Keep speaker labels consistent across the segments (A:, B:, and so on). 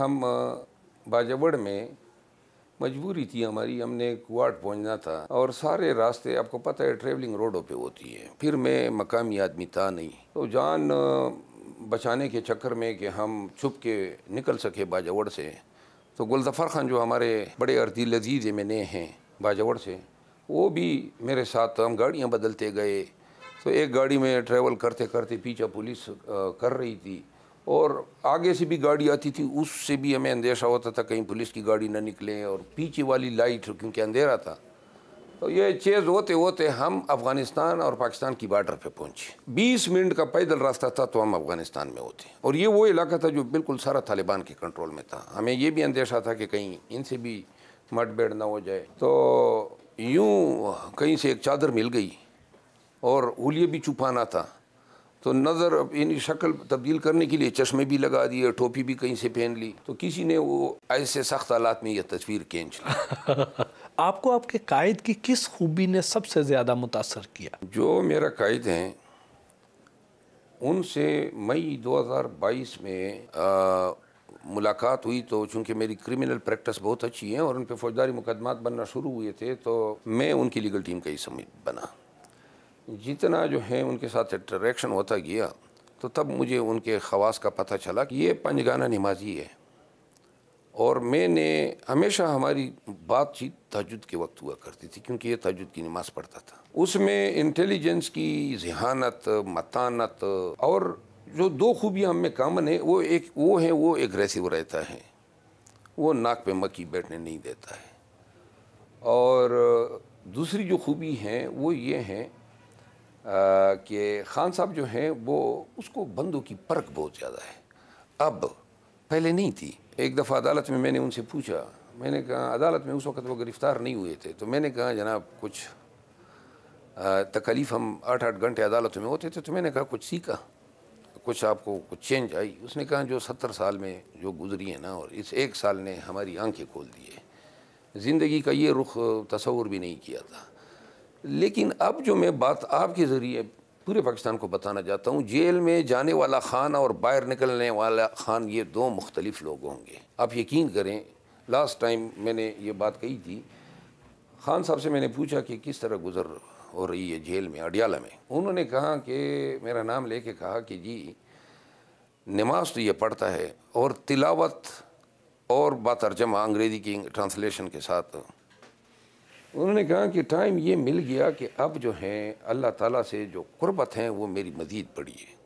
A: हम बाजावड़ में मजबूरी थी हमारी हमने कुआट पहुंचना था और सारे रास्ते आपको पता है ट्रेवलिंग रोडों पे होती है फिर मैं मकामी आदमी था नहीं तो जान बचाने के चक्कर में कि हम छुप के निकल सके बाजावड़ से तो गुलजफ़र ख़ान जो हमारे बड़े अर्दी लजीज मैंने हैं बाजावड़ से वो भी मेरे साथ हम गाड़ियाँ बदलते गए तो एक गाड़ी में ट्रेवल करते करते पीछा पुलिस कर रही थी और आगे से भी गाड़ी आती थी उससे भी हमें अंदेशा होता था कहीं पुलिस की गाड़ी ना निकले और पीछे वाली लाइट क्योंकि अंधेरा था तो ये चेज़ होते होते हम अफ़गानिस्तान और पाकिस्तान की बॉर्डर पे पहुंचे 20 मिनट का पैदल रास्ता था तो हम अफ़गानिस्तान में होते और ये वो इलाका था जो बिल्कुल सारा तालिबान के कंट्रोल में था हमें ये भी अंदेशा था कि कहीं इनसे भी मठभेड़ ना हो जाए तो यूँ कहीं से एक चादर मिल गई और उलिए भी छुपाना था तो नज़र इनकी शक्ल तब्दील करने के लिए चश्मे भी लगा दिए टोपी भी कहीं से पहन ली तो किसी ने वो ऐसे सख्त हालात में यह तस्वीर खींच ली
B: आपको आपके कायद की किस खूबी ने सबसे ज़्यादा मुतासर किया
A: जो मेरा कायद हैं उनसे मई 2022 में आ, मुलाकात हुई तो चूंकि मेरी क्रिमिनल प्रैक्टिस बहुत अच्छी है और उन पर फौजदारी मुकदमा बनना शुरू हुए थे तो मैं उनकी लीगल टीम का ही समित बना जितना जो है उनके साथ इंटरेक्शन होता गया तो तब मुझे उनके खवास का पता चला कि ये पंजगाना नमाजी है और मैंने हमेशा हमारी बातचीत तजुद के वक्त हुआ करती थी क्योंकि ये तजुद की नमाज़ पढ़ता था उसमें इंटेलिजेंस की जहानत मतानत और जो दो खूबियाँ हमें कामन है वो एक वो है वो एग्रेसिव रहता है वो नाक पे मक्की बैठने नहीं देता है और दूसरी जो खूबी है वो ये है कि खान साहब जो हैं वो उसको बंदों की परख बहुत ज़्यादा है अब पहले नहीं थी एक दफ़ा अदालत में मैंने उनसे पूछा मैंने कहा अदालत में उस वक्त वो गिरफ़्तार नहीं हुए थे तो मैंने कहा जनाब कुछ तकलीफ़ हम आठ आठ घंटे अदालत में होते थे तो मैंने कहा कुछ सीखा कुछ आपको कुछ चेंज आई उसने कहा जो सत्तर साल में जो गुजरी है ना और इस एक साल ने हमारी आंखें खोल दी है ज़िंदगी का ये रुख तस्वूर भी नहीं किया था लेकिन अब जो मैं बात आपके ज़रिए पूरे पाकिस्तान को बताना चाहता हूँ जेल में जाने वाला खान और बाहर निकलने वाला खान ये दो मुख्तलिफ लोग होंगे आप यकीन करें लास्ट टाइम मैंने ये बात कही थी खान साहब से मैंने पूछा कि किस तरह गुजर हो रही है जेल में अडियाला में उन्होंने कहा कि मेरा नाम लेके कहा कि जी नमाज तो ये पढ़ता है और तिलावत और बातरजमा अंग्रेज़ी की ट्रांसलेशन के साथ उन्होंने कहा कि टाइम ये मिल गया कि अब जो है अल्लाह ताला से जो कुर्बत हैं वो मेरी मज़ीद बढ़ी है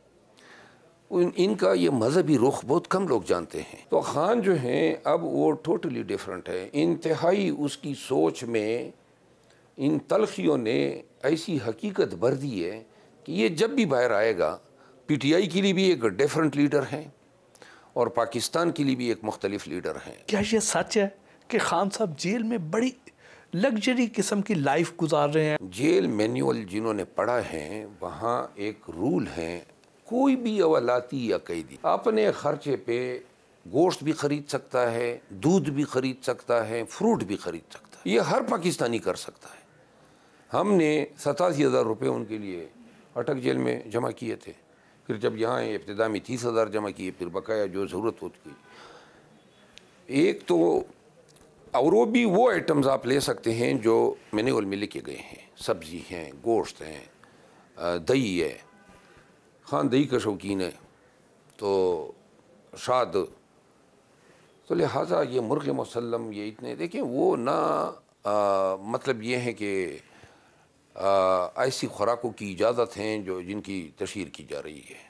A: उन इनका ये मजहबी रुख बहुत कम लोग जानते हैं तो ख़ान जो हैं अब वो टोटली डिफरेंट है इंतहाई उसकी सोच में इन तलखियों ने ऐसी हकीकत भर दी है कि ये जब भी बाहर आएगा पी टी आई के लिए भी एक डिफरेंट लीडर हैं और पाकिस्तान के लिए भी एक मुख्तलिफ लीडर हैं
B: क्या ये सच है कि खान साहब जेल में बड़ी लग्जरी किस्म की लाइफ गुजार रहे हैं जेल
A: मैनुअल जिन्होंने पढ़ा है वहाँ एक रूल है कोई भी अवलाती या कैदी अपने खर्चे पे गोश्त भी खरीद सकता है दूध भी खरीद सकता है फ्रूट भी खरीद सकता है ये हर पाकिस्तानी कर सकता है हमने सतासी हज़ार रुपये उनके लिए अटक जेल में जमा किए थे फिर जब यहाँ आए इब्तदा में तीस हज़ार जमा किए फिर बकाया जो ज़रूरत होती एक तो और वो भी वो आइटम्स आप ले सकते हैं जो मैंने उल में लिखे गए हैं सब्ज़ी हैं गोश्त हैं दही है हाँ दही का शौकीन है तो शाद तो लिहाजा ये मुर्ग मसलम ये इतने देखें वो ना आ, मतलब ये है कि ऐसी खुराकों की इजाज़त हैं जो जिनकी तशहर की जा रही है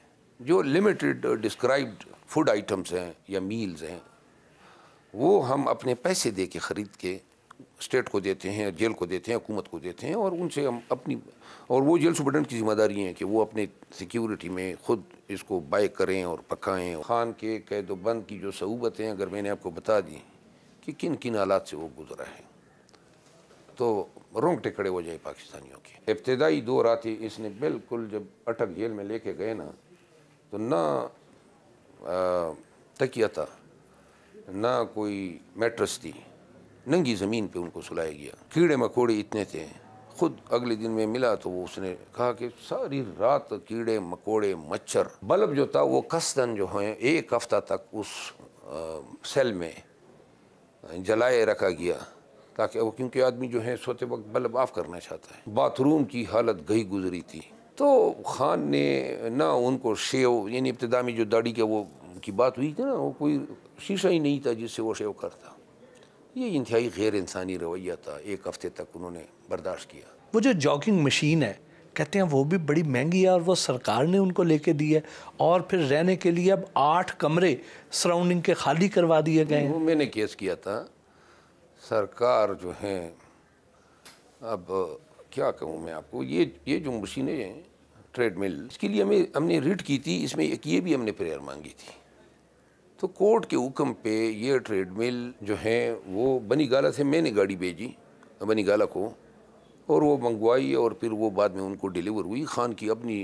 A: जो लिमिटेड डिस्क्राइब्ड फूड आइटम्स हैं या मील्स हैं वो हम अपने पैसे दे के ख़रीद के स्टेट को देते हैं जेल को देते हैं हुकूमत को देते हैं और उनसे हम अपनी और वो जेल सुपरटेंडेंट की जिम्मेदारी है कि वो अपने सिक्योरिटी में ख़ुद इसको बाय करें और पकाएं खान के कैद बंद की जो सहूबतें अगर मैंने आपको बता दी कि किन किन हालात से वो गुजरा है तो रोंगटे खड़े हो जाए पाकिस्तानियों के इब्तदाई दो ही इसने बिल्कुल जब अटक जेल में लेके गए ना तो ना तकिया था ना कोई मेट्रस थी नंगी ज़मीन पे उनको सुलाया गया कीड़े मकोड़े इतने थे खुद अगले दिन में मिला तो वो उसने कहा कि सारी रात कीड़े मकोड़े मच्छर बल्ब जो था वो कसदन जो है एक हफ्ता तक उस आ, सेल में जलाए रखा गया ताकि वो क्योंकि आदमी जो है सोते वक्त बल्ब ऑफ करना चाहता है बाथरूम की हालत गई गुजरी थी तो खान ने ना उनको शेव यानी इब्तदामी में जो दाढ़ी के वो की बात हुई थी ना वो कोई शीशा ही नहीं था जिससे वो शेव करता ये इंतहाई गैर इंसानी रवैया था एक हफ्ते तक उन्होंने
B: बर्दाश्त किया वो जो जॉगिंग मशीन है कहते हैं वो भी बड़ी महंगी है और वो सरकार ने उनको लेके दी है और फिर रहने के लिए अब आठ कमरे सराउंडिंग के खाली करवा दिए गए हैं मैंने केस
A: किया था सरकार जो है अब क्या कहूँ मैं आपको ये ये जो मशीनें हैं ट्रेडमिल इसके लिए हमें हमने रिट की थी इसमें एक ये भी हमने प्रेयर मांगी थी तो कोर्ट के हुक्म पे ये ट्रेड मिल जो है वो बनी गाला से मैंने गाड़ी भेजी बनी गाला को और वो मंगवाई और फिर वो बाद में उनको डिलीवर हुई खान की अपनी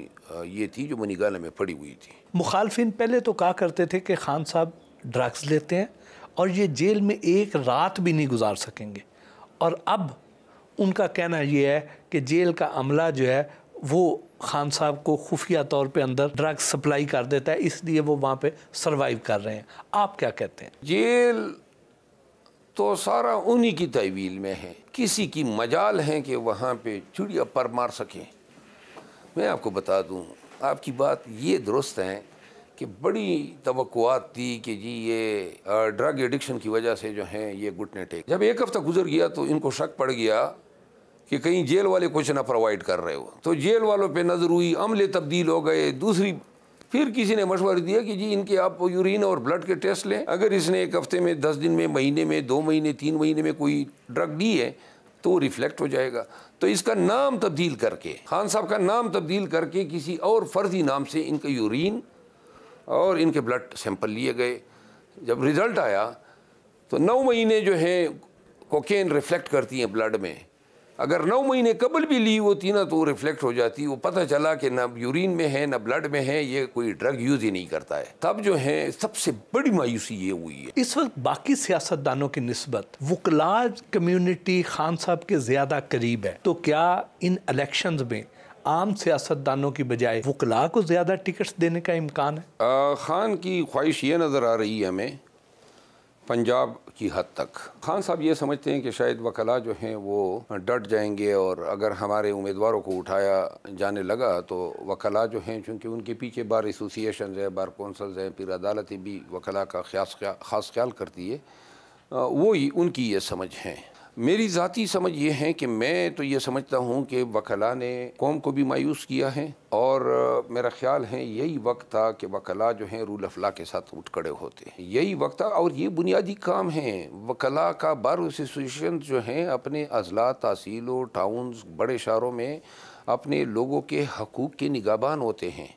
A: ये थी जो बनी गाला में पड़ी हुई थी
B: मुखालफिन पहले तो कहा करते थे कि खान साहब ड्रग्स लेते हैं और ये जेल में एक रात भी नहीं गुजार सकेंगे और अब उनका कहना यह है कि जेल का अमला जो है वो खान साहब को खुफिया तौर पे अंदर ड्रग सप्लाई कर देता है इसलिए वो वहाँ पे सरवाइव कर रहे हैं आप क्या कहते हैं
A: जेल तो सारा उन्हीं की तवील में है किसी की मजाल है कि वहाँ पे चिड़िया पर मार सकें मैं आपको बता दूँ आपकी बात ये दुरुस्त है कि बड़ी तवक़ात थी कि जी ये ड्रग एडिक्शन की वजह से जो हैं ये घुटने टेक जब एक हफ़्ता गुजर गया तो इनको शक पड़ गया कि कहीं जेल वाले कुछ ना प्रोवाइड कर रहे हो तो जेल वालों पे नज़र हुई अमले तब्दील हो गए दूसरी फिर किसी ने मशवरा दिया कि जी इनके आप यूरिन और ब्लड के टेस्ट लें अगर इसने एक हफ्ते में दस दिन में महीने में दो महीने तीन महीने में कोई ड्रग दी है तो रिफ्लेक्ट हो जाएगा तो इसका नाम तब्दील करके खान साहब का नाम तब्दील करके किसी और फर्जी नाम से इनके यूरिन और इनके ब्लड सैंपल लिए गए जब रिज़ल्ट आया तो नौ महीने जो हैं कोकेन रिफ्लेक्ट करती हैं ब्लड में अगर नौ महीने कबल भी ली होती ना तो वो रिफ्लेक्ट हो जाती वो पता चला कि ना यूरिन में है ना ब्लड
B: में है ये कोई ड्रग यूज़ ही नहीं करता है तब जो है सबसे बड़ी मायूसी ये हुई है इस वक्त बाकी सियासतदानों की नस्बत वकला कम्यूनिटी खान साहब के ज़्यादा करीब है तो क्या इन इलेक्शन में आम सियासतदानों की बजाय वकला को ज़्यादा टिकट्स देने का इम्कान है आ, खान
A: की ख्वाहिश ये नज़र आ रही है हमें पंजाब की हद तक खान साहब ये समझते हैं कि शायद वकला जो हैं वो डट जाएंगे और अगर हमारे उम्मीदवारों को उठाया जाने लगा तो वकला जो हैं चूँकि उनके पीछे बार एसोसिएशन है बार कौंसल्स हैं फिर अदालतें भी वकला का खास ख्याल करती है वो ही उनकी ये समझ है मेरी ज़ाती समझ ये है कि मैं तो ये समझता हूँ कि वकला ने कौम को भी मायूस किया है और मेरा ख्याल है यही वक्त था कि वकला जो है रूल अफला के साथ उठ खड़े होते हैं यही वक्त था और ये बुनियादी काम है वकला का बार एसोसिएशन जो हैं अपने अजला तहसीलों टाउन्स बड़े शहरों में अपने लोगों के हकूक़ के निगाबान होते हैं